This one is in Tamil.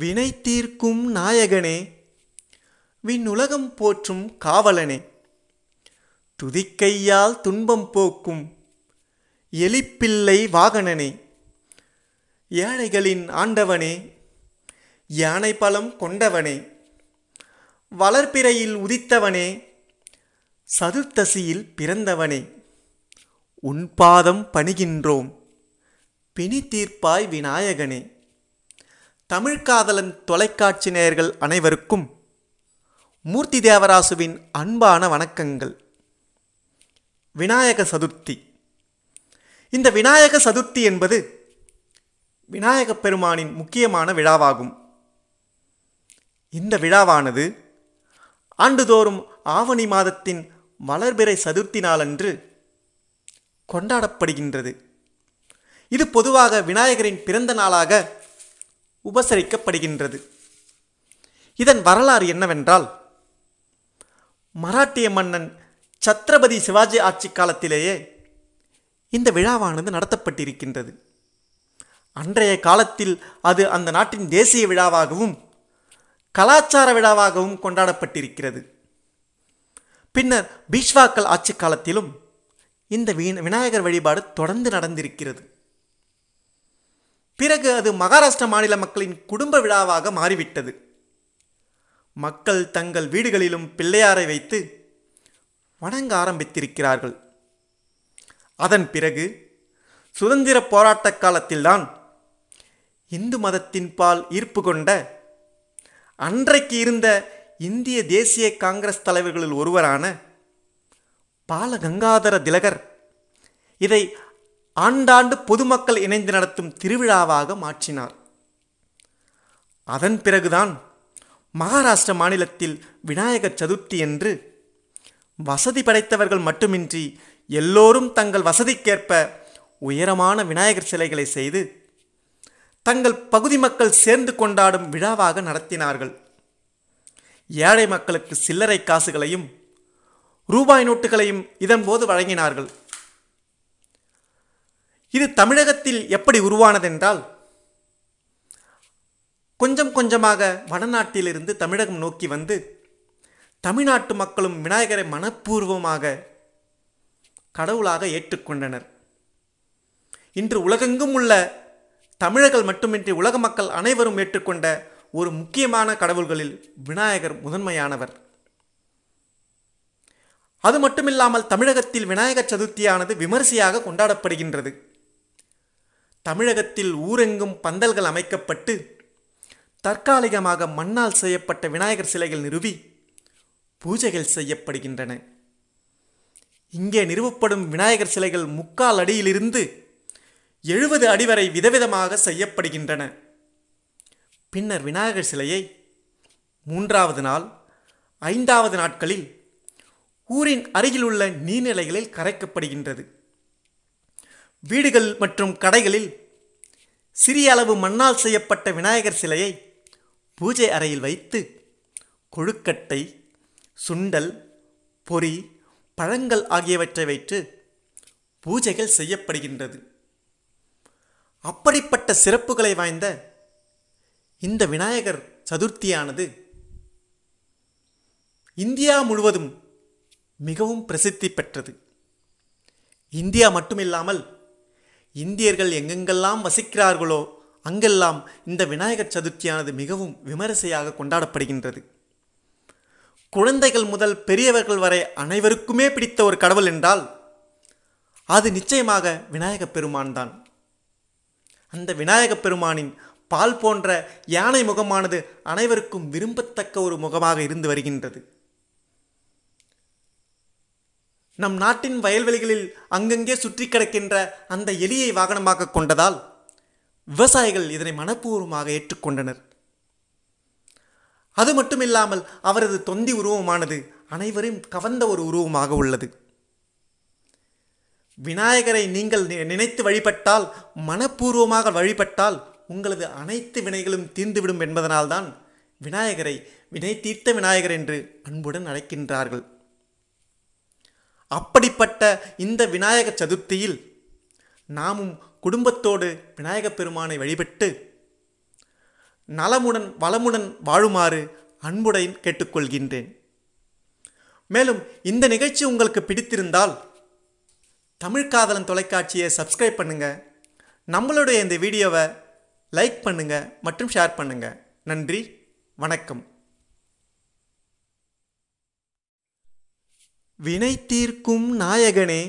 வினை தீர்க்கும் நாயகனே விண்ணுலகம் போற்றும் காவலனே துதிக்கையால் துன்பம் போக்கும் எலிப்பிள்ளை வாகனனே ஏழைகளின் ஆண்டவனே யானை பலம் கொண்டவனே வளர்ப்பிறையில் உதித்தவனே சதுர்த்தசியில் பிறந்தவனே உன் பாதம் பணிகின்றோம் பிணி தீர்ப்பாய் விநாயகனே தமிழ்காதலன் தொலைக்காட்சி நேயர்கள் அனைவருக்கும் மூர்த்தி தேவராசுவின் அன்பான வணக்கங்கள் விநாயக சதுர்த்தி இந்த விநாயக சதுர்த்தி என்பது விநாயகப் பெருமானின் முக்கியமான விழாவாகும் இந்த விழாவானது ஆண்டுதோறும் ஆவணி மாதத்தின் வளர்பிறை சதுர்த்தி நாளன்று கொண்டாடப்படுகின்றது இது பொதுவாக விநாயகரின் பிறந்த நாளாக உபசரிக்கப்படுகின்றது இதன் வரலாறு என்னவென்றால் மராட்டிய மன்னன் சத்ரபதி சிவாஜி ஆட்சி காலத்திலேயே இந்த விழாவானது நடத்தப்பட்டிருக்கின்றது அன்றைய காலத்தில் அது அந்த நாட்டின் தேசிய விழாவாகவும் கலாச்சார விழாவாகவும் கொண்டாடப்பட்டிருக்கிறது பின்னர் பீஷ்வாக்கள் ஆட்சி காலத்திலும் இந்த விநாயகர் வழிபாடு தொடர்ந்து நடந்திருக்கிறது பிறகு அது மகாராஷ்டிர மாநில மக்களின் குடும்ப விழாவாக மாறிவிட்டது மக்கள் தங்கள் வீடுகளிலும் பிள்ளையாரை வைத்து வணங்க ஆரம்பித்திருக்கிறார்கள் அதன் பிறகு சுதந்திர போராட்ட காலத்தில்தான் இந்து மதத்தின் பால் ஈர்ப்பு கொண்ட அன்றைக்கு இருந்த இந்திய தேசிய காங்கிரஸ் தலைவர்களில் ஒருவரான பாலகங்காதர திலகர் இதை ஆண்டாண்டு பொதுமக்கள் இணைந்து நடத்தும் திருவிழாவாக மாற்றினார் அதன் பிறகுதான் மகாராஷ்டிர மாநிலத்தில் விநாயகர் சதுர்த்தி என்று வசதி படைத்தவர்கள் மட்டுமின்றி எல்லோரும் தங்கள் வசதிக்கேற்ப உயரமான விநாயகர் சிலைகளை செய்து தங்கள் பகுதி மக்கள் சேர்ந்து கொண்டாடும் விழாவாக நடத்தினார்கள் ஏழை மக்களுக்கு சில்லறை காசுகளையும் ரூபாய் நோட்டுகளையும் இதன்போது வழங்கினார்கள் இது தமிழகத்தில் எப்படி உருவானதென்றால் கொஞ்சம் கொஞ்சமாக வடநாட்டிலிருந்து தமிழகம் நோக்கி வந்து தமிழ்நாட்டு மக்களும் விநாயகரை மனப்பூர்வமாக கடவுளாக ஏற்றுக்கொண்டனர் இன்று உலகெங்கும் உள்ள தமிழர்கள் மட்டுமின்றி உலக மக்கள் அனைவரும் ஏற்றுக்கொண்ட ஒரு முக்கியமான கடவுள்களில் விநாயகர் முதன்மையானவர் அது மட்டுமில்லாமல் தமிழகத்தில் விநாயகர் சதுர்த்தியானது விமரிசையாக கொண்டாடப்படுகின்றது தமிழகத்தில் ஊரெங்கும் பந்தல்கள் அமைக்கப்பட்டு தற்காலிகமாக மண்ணால் செய்யப்பட்ட விநாயகர் சிலைகள் நிறுவி பூஜைகள் செய்யப்படுகின்றன இங்கே நிறுவப்படும் விநாயகர் சிலைகள் முக்கால் அடியிலிருந்து எழுபது அடி வரை விதவிதமாக செய்யப்படுகின்றன பின்னர் விநாயகர் சிலையை மூன்றாவது நாள் ஐந்தாவது நாட்களில் ஊரின் அருகிலுள்ள நீர்நிலைகளில் கரைக்கப்படுகின்றது வீடுகள் மற்றும் கடைகளில் சிறிய அளவு மண்ணால் செய்யப்பட்ட விநாயகர் சிலையை பூஜை அறையில் வைத்து கொழுக்கட்டை சுண்டல் பொறி பழங்கள் ஆகியவற்றை வைத்து பூஜைகள் செய்யப்படுகின்றது அப்படிப்பட்ட சிறப்புகளை வாய்ந்த இந்த விநாயகர் சதுர்த்தியானது இந்தியா முழுவதும் மிகவும் பிரசித்தி பெற்றது இந்தியா மட்டுமில்லாமல் இந்தியர்கள் எங்கெங்கெல்லாம் வசிக்கிறார்களோ அங்கெல்லாம் இந்த விநாயகர் சதுர்த்தியானது மிகவும் விமரிசையாக கொண்டாடப்படுகின்றது குழந்தைகள் முதல் பெரியவர்கள் வரை அனைவருக்குமே பிடித்த ஒரு கடவுள் என்றால் அது நிச்சயமாக விநாயகப் பெருமான் தான் அந்த விநாயகப் பெருமானின் பால் போன்ற யானை முகமானது அனைவருக்கும் விரும்பத்தக்க ஒரு முகமாக இருந்து வருகின்றது நம் நாட்டின் வயல்வெளிகளில் அங்கங்கே சுற்றி கிடக்கின்ற அந்த எலியை வாகனமாக கொண்டதால் விவசாயிகள் இதனை மனப்பூர்வமாக ஏற்றுக்கொண்டனர் அது மட்டும் இல்லாமல் அவரது தொந்தி உருவமானது அனைவரையும் கவர்ந்த ஒரு உருவமாக உள்ளது விநாயகரை நீங்கள் நினைத்து வழிபட்டால் மனப்பூர்வமாக வழிபட்டால் உங்களது அனைத்து வினைகளும் தீர்ந்துவிடும் என்பதனால்தான் விநாயகரை வினை தீர்த்த விநாயகர் என்று அன்புடன் அழைக்கின்றார்கள் அப்படிப்பட்ட இந்த விநாயக சதுர்த்தியில் நாமும் குடும்பத்தோடு விநாயக பெருமானை வழிபட்டு நலமுடன் வளமுடன் வாழுமாறு அன்புடன் கேட்டுக்கொள்கின்றேன் மேலும் இந்த நிகழ்ச்சி உங்களுக்கு பிடித்திருந்தால் தமிழ் காதலன் தொலைக்காட்சியை சப்ஸ்கிரைப் பண்ணுங்கள் நம்மளுடைய இந்த வீடியோவை லைக் பண்ணுங்கள் மற்றும் ஷேர் பண்ணுங்கள் நன்றி வணக்கம் வினை தீர்க்கும் நாயகனே